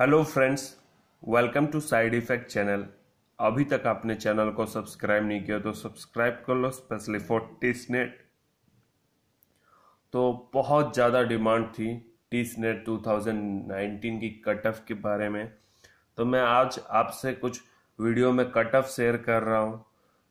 Hello friends welcome to side effect channel अभी तक आपने चैनल को सब्सक्राइब नहीं किया तो सब्सक्राइब कर लो स्पेशली फॉर टीसनेट तो बहुत ज़्यादा डिमांड थी टीसनेट 2019 की कट ऑफ के बारे में तो मैं आज आपसे कुछ वीडियो में कट ऑफ शेयर कर रहा हूँ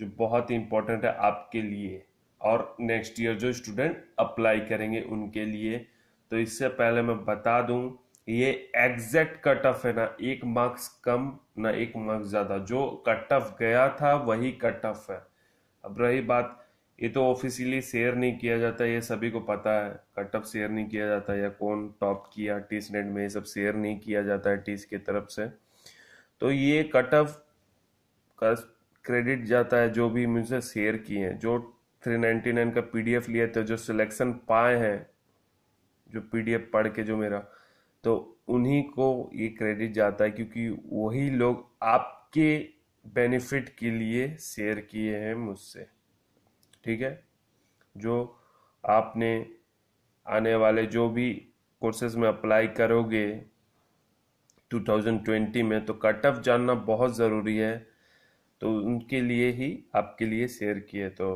जो बहुत ही इम्पोर्टेंट है आपके लिए और नेक्स्ट ईयर जो स्टूडेंट अप्लाई करेंगे उनके लिए तो इससे पहले मैं बता दूँ ये एग्जैक्ट कट ऑफ है ना एक मार्क्स कम ना एक मार्क्स ज़्यादा जो कट ऑफ गया था वही कट ऑफ है अब रही बात ये तो ऑफिशियली शेयर नहीं किया जाता ये सभी को पता है कट ऑफ शेयर नहीं किया जाता या कौन टॉप किया टीस नेट में ये सब शेयर नहीं किया जाता है टीस की तरफ से तो ये कट ऑफ का क्रेडिट जाता है जो भी मुझसे शेयर किए हैं जो 399 का पीडीएफ लिए थे जो सिलेक्शन पाए हैं जो पीडीएफ पढ़ के जो मेरा तो उन्हीं को ये क्रेडिट जाता है क्योंकि वही लोग आपके बेनिफिट के लिए शेयर किए हैं मुझसे ठीक है जो आपने आने वाले जो भी कोर्सेज में अप्लाई करोगे 2020 में तो कट ऑफ जानना बहुत ज़रूरी है तो उनके लिए ही आपके लिए शेयर किए तो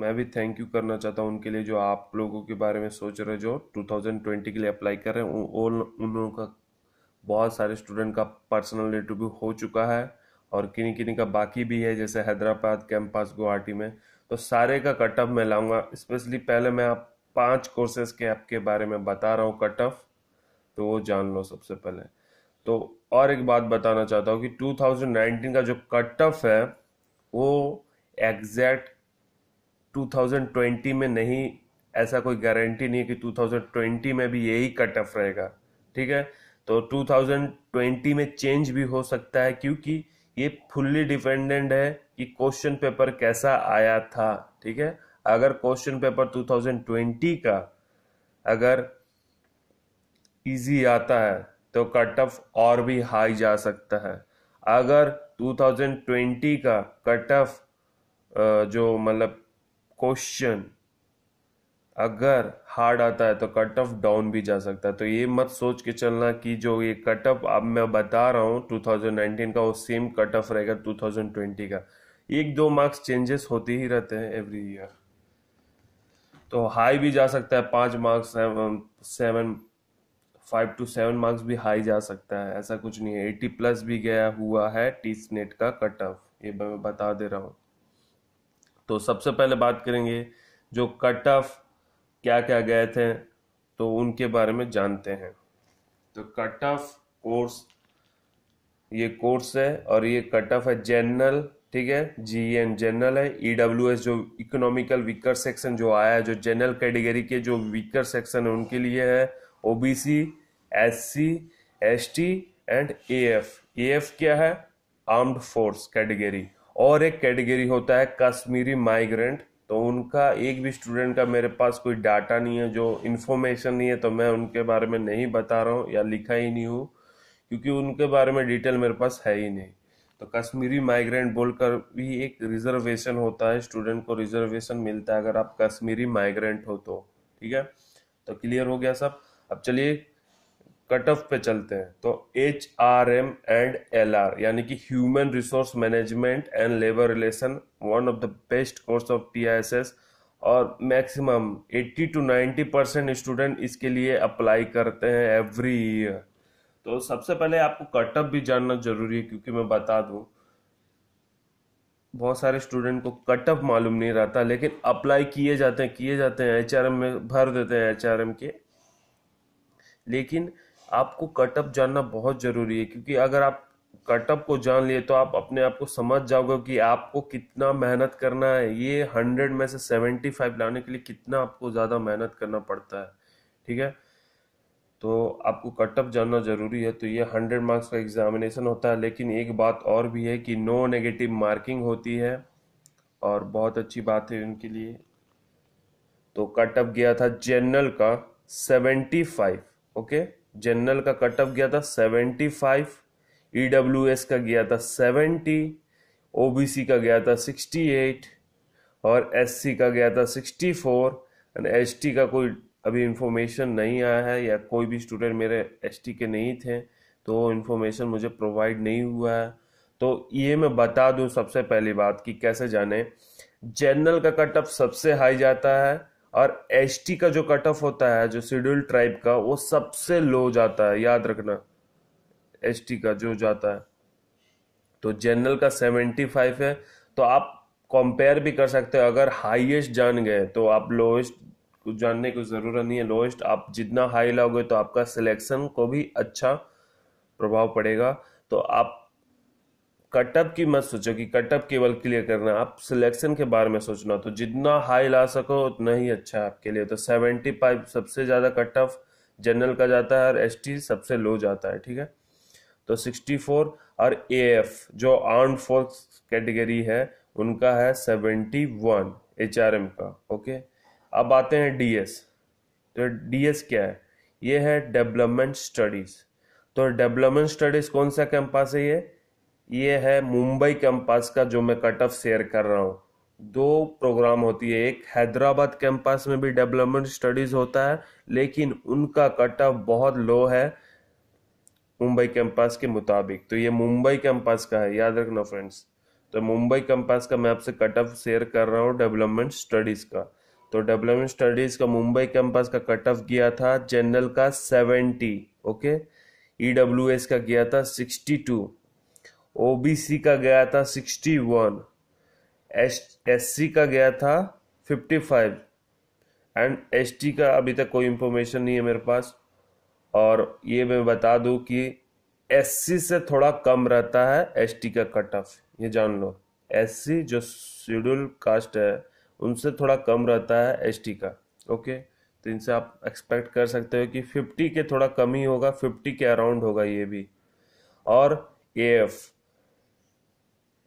मैं भी थैंक यू करना चाहता हूँ उनके लिए जो आप लोगों के बारे में सोच रहे जो 2020 के लिए अप्लाई कर रहे हैं उन उन का बहुत सारे स्टूडेंट का पर्सनल इंटरव्यू हो चुका है और किन्हीं किन्हीं का बाकी भी है जैसे हैदराबाद कैंपस गुवाहाटी में तो सारे का कट ऑफ मैं लाऊंगा स्पेशली पहले मैं आप पांच कोर्सेज के ऐप के बारे में बता रहा हूँ कट ऑफ तो वो जान लो सबसे पहले तो और एक बात बताना चाहता हूँ कि 2019 का जो कट ऑफ है वो एग्जैक्ट 2020 में नहीं ऐसा कोई गारंटी नहीं है कि 2020 में भी यही कट ऑफ रहेगा ठीक है तो 2020 में चेंज भी हो सकता है क्योंकि ये फुल्ली डिपेंडेंट है कि क्वेश्चन पेपर कैसा आया था ठीक है अगर क्वेश्चन पेपर 2020 का अगर इजी आता है तो कट ऑफ और भी हाई जा सकता है अगर 2020 का कट ऑफ जो मतलब क्वेश्चन अगर हार्ड आता है तो कट ऑफ डाउन भी जा सकता है तो ये मत सोच के चलना कि जो ये कट ऑफ अब मैं बता रहा हूँ 2019 का वो सेम कट ऑफ रहेगा 2020 का एक दो मार्क्स चेंजेस होते ही रहते हैं एवरी ईयर तो हाई भी जा सकता है पांच marks seven five to seven marks भी हाई जा सकता है ऐसा कुछ नहीं है एटी प्लस भी गया हुआ है टी नेट का कट ऑफ ये मैं बता दे रहा हूँ तो सबसे पहले बात करेंगे जो कट ऑफ क्या क्या गए थे तो उनके बारे में जानते हैं तो कट ऑफ कोर्स ये कोर्स है और ये कट ऑफ है जनरल ठीक है जी एन e जनरल है ई डब्ल्यू एस जो इकोनॉमिकल वीकर सेक्शन जो आया है जो जनरल कैटेगरी के जो वीकर सेक्शन है उनके लिए है O B C S C S T and A F A F क्या है आर्म्ड फोर्स कैटेगरी और एक कैटेगरी होता है कश्मीरी माइग्रेंट तो उनका एक भी स्टूडेंट का मेरे पास कोई डाटा नहीं है जो इन्फॉर्मेशन नहीं है तो मैं उनके बारे में नहीं बता रहा हूँ या लिखा ही नहीं हूँ क्योंकि उनके बारे में डिटेल मेरे पास है ही नहीं तो कश्मीरी माइग्रेंट बोलकर भी एक रिजर्वेशन होता है स्टूडेंट को रिजर्वेशन मिलता है अगर आप कश्मीरी माइग्रेंट हो तो ठीक है तो क्लियर हो गया सब अब चलिए कट ऑफ पे चलते हैं तो H R M and L R यानी कि human resource management and labour relation one of the best course of P I S S और मैक्सिमम 80 टू 90 परसेंट स्टूडेंट इसके लिए अप्लाई करते हैं एवरी ईयर तो सबसे पहले आपको कट ऑफ भी जानना जरूरी है क्योंकि मैं बता दूं बहुत सारे स्टूडेंट को कट ऑफ मालूम नहीं रहता लेकिन अप्लाई किए जाते हैं किए जाते हैं एच में भर देते हैं एच के लेकिन आपको कटअप जानना बहुत ज़रूरी है क्योंकि अगर आप कटअप को जान लिए तो आप अपने आप को समझ जाओगे कि आपको कितना मेहनत करना है ये हंड्रेड में से सेवेंटी फाइव लाने के लिए कितना आपको ज़्यादा मेहनत करना पड़ता है ठीक है तो आपको कटअप जानना ज़रूरी है तो ये हंड्रेड मार्क्स का एग्ज़ामिनेशन होता है लेकिन एक बात और भी है कि नो नेगेटिव मार्किंग होती है और बहुत अच्छी बात है उनके लिए तो कटअप गया था जनरल का सेवेंटी फाइव ओके जनरल का कट ऑफ गया था 75 ईडब्ल्यूएस e का गया था 70 ओबीसी का गया था 68 और एससी का गया था 64 एंड एसटी का कोई अभी इन्फॉर्मेशन नहीं आया है या कोई भी स्टूडेंट मेरे एसटी के नहीं थे तो इन्फॉर्मेशन मुझे प्रोवाइड नहीं हुआ है तो ये मैं बता दूं सबसे पहली बात कि कैसे जाने जनरल का कट ऑफ सबसे हाई जाता है और एस का जो कट ऑफ होता है जो शेड्यूल ट्राइब का वो सबसे लो जाता है याद रखना एस का जो जाता है तो जनरल का सेवेंटी फाइव है तो आप कंपेयर भी कर सकते हो अगर हाईएस्ट जान गए तो आप लोएस्ट कुछ जानने की ज़रूरत नहीं है लोएस्ट आप जितना हाई लाओगे तो आपका सिलेक्शन को भी अच्छा प्रभाव पड़ेगा तो आप कटअप की मत सोचो कि कटअप केवल क्लियर करना आप सिलेक्शन के बारे में सोचना तो जितना हाई ला सको उतना ही अच्छा है आपके लिए तो सेवेंटी फाइव सबसे ज़्यादा कट ऑफ जनरल का जाता है और एस सबसे लो जाता है ठीक है तो सिक्सटी फोर और ए एफ जो आर्म फोर्स कैटेगरी है उनका है seventy one H R M का ओके अब आते हैं डी एस तो डी एस क्या है ये है डेवलपमेंट स्टडीज़ तो डेवलपमेंट स्टडीज़ कौन सा कैंपस है ये ये है मुंबई कैंपस का जो मैं कट ऑफ शेयर कर रहा हूँ दो प्रोग्राम होती है एक हैदराबाद कैंपस में भी डेवलपमेंट स्टडीज़ होता है लेकिन उनका कट ऑफ बहुत लो है मुंबई कैंपस के मुताबिक तो ये मुंबई कैंपस का है याद रखना फ्रेंड्स तो मुंबई कैंपस का मैं आपसे कट ऑफ शेयर कर रहा हूँ डेवलपमेंट स्टडीज़ का तो डेवलपमेंट स्टडीज़ का मुंबई कैंपस का कट ऑफ गया था जनरल का सेवेंटी ओके ईडब्ल्यूएस का गया था सिक्सटी टू ओबीसी का गया था सिक्सटी वन एस सी का गया था फिफ्टी फाइव एंड टी का अभी तक कोई इंफॉर्मेशन नहीं है मेरे पास और ये मैं बता दूं कि सी से थोड़ा कम रहता है टी का कट ऑफ ये जान लो सी जो शेड्यूल कास्ट है उनसे थोड़ा कम रहता है टी का ओके तो इनसे आप एक्सपेक्ट कर सकते हो कि फिफ्टी के थोड़ा कम ही होगा फिफ्टी के अराउंड होगा ये भी और ए एफ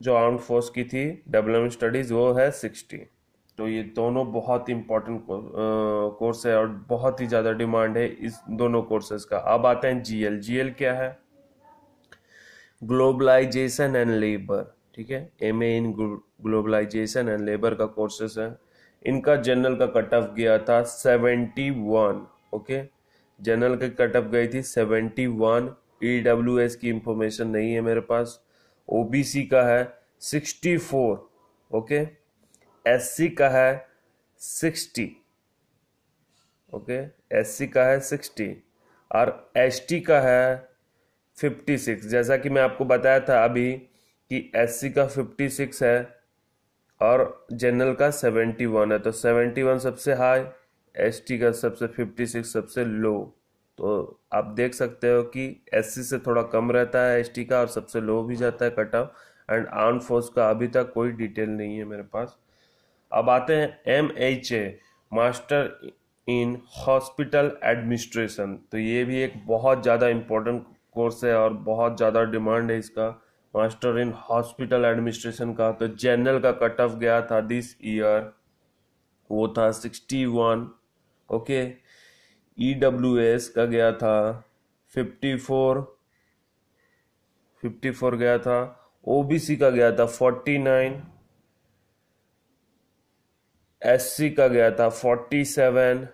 जो आर्म फोर्स की थी डेवलपमेंट स्टडीज वो है सिक्सटी तो ये दोनों बहुत इंपॉर्टेंट कोर्स है और बहुत ही ज़्यादा डिमांड है इस दोनों कोर्सेज का अब आते हैं जीएल जीएल क्या है ग्लोबलाइजेशन एंड लेबर ठीक है M A in globalization and labour का कोर्सेस है इनका जनरल का कट ऑफ गया था सेवेंटी वन ओके जनरल का कट ऑफ गई थी seventy one E W S की इंफॉर्मेशन नहीं है मेरे पास ओबीसी का है 64 ओके एससी का है 60 ओके एससी का है 60 और एसटी का है 56 जैसा कि मैं आपको बताया था अभी कि एससी का 56 है और जनरल का 71 है तो 71 सबसे हाई एसटी का सबसे 56 सबसे लो तो आप देख सकते हो कि एस से थोड़ा कम रहता है एस का और सबसे लो भी जाता है cut off and arm force का अभी तक कोई डिटेल नहीं है मेरे पास अब आते हैं M H A master in hospital administration तो ये भी एक बहुत ज़्यादा इम्पोर्टेंट कोर्स है और बहुत ज़्यादा डिमांड है इसका मास्टर इन हॉस्पिटल एडमिनिस्ट्रेशन का तो जनरल का कट ऑफ गया था दिस ईयर वो था sixty one okay E W S का गया था फिफ्टी फोर फिफ्टी फोर गया था ओबीसी का गया था फोर्टी नाइन एस सी का गया था फोर्टी सेवन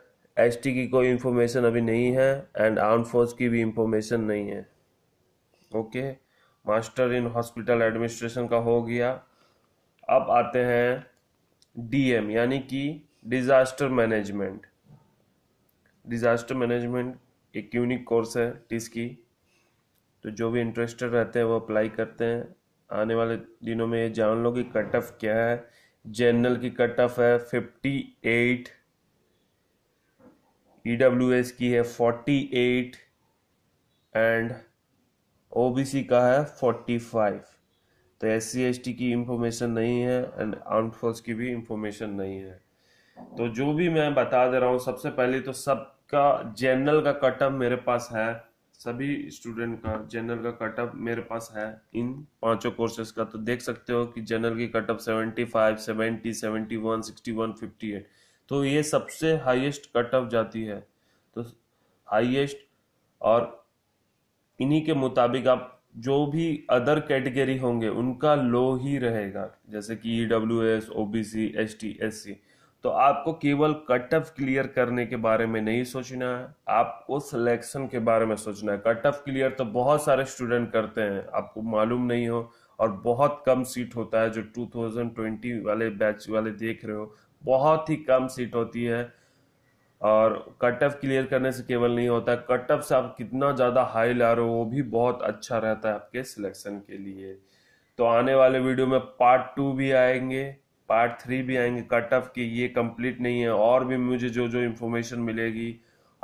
एस टी की कोई इंफॉर्मेशन अभी नहीं है एंड आर्म फोर्स की भी इंफॉर्मेशन नहीं है okay master in hospital administration का हो गया अब आते हैं डीएम यानी कि डिज़ास्टर मैनेजमेंट डिज़ास्टर मैनेजमेंट एक यूनिक कोर्स है टिस की e. तो जो भी इंटरेस्टेड रहते हैं वो अप्लाई करते हैं आने वाले दिनों में ये जान लो कि कट ऑफ क्या है जनरल की कट ऑफ है fifty eight E W S की है forty eight and O B C का है फोर्टी फाइव तो एस सी एस टी की इंफॉर्मेशन नहीं है एंड आर्म फोर्स की भी इंफॉर्मेशन नहीं है तो जो भी मैं बता दे रहा हूँ सबसे पहले तो सबका जनरल का कटअप मेरे पास है सभी स्टूडेंट का जनरल का कटअप मेरे पास है इन पांचों कोर्सेज का तो देख सकते हो कि जनरल की cut off one sixty one fifty eight तो ये सबसे हाईएस्ट कटअप जाती है तो हाईएस्ट और इन्हीं के मुताबिक आप जो भी अदर कैटेगरी होंगे उनका लो ही रहेगा जैसे कि E W S O B C S T S C तो आपको केवल कट ऑफ क्लियर करने के बारे में नहीं सोचना है आपको सिलेक्शन के बारे में सोचना है कट ऑफ क्लियर तो बहुत सारे स्टूडेंट करते हैं आपको मालूम नहीं हो और बहुत कम सीट होता है जो 2020 वाले बैच वाले देख रहे हो बहुत ही कम सीट होती है और कट ऑफ क्लियर करने से केवल नहीं होता है कट ऑफ से आप कितना ज़्यादा हाई ला रहे हो वो भी बहुत अच्छा रहता है आपके सिलेक्शन के लिए तो आने वाले वीडियो में पार्ट टू भी आएंगे पार्ट थ्री भी आएंगे कट ऑफ की ये कंप्लीट नहीं है और भी मुझे जो जो इन्फॉर्मेशन मिलेगी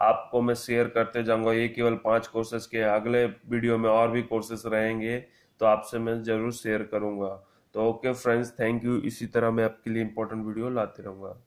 आपको मैं शेयर करते जाऊंगा ये केवल पांच कोर्सेज के अगले वीडियो में और भी कोर्सेज रहेंगे तो आपसे मैं ज़रूर शेयर करूंगा तो ओके फ्रेंड्स थैंक यू इसी तरह मैं आपके लिए इम्पोर्टेंट वीडियो लाते रहूंगा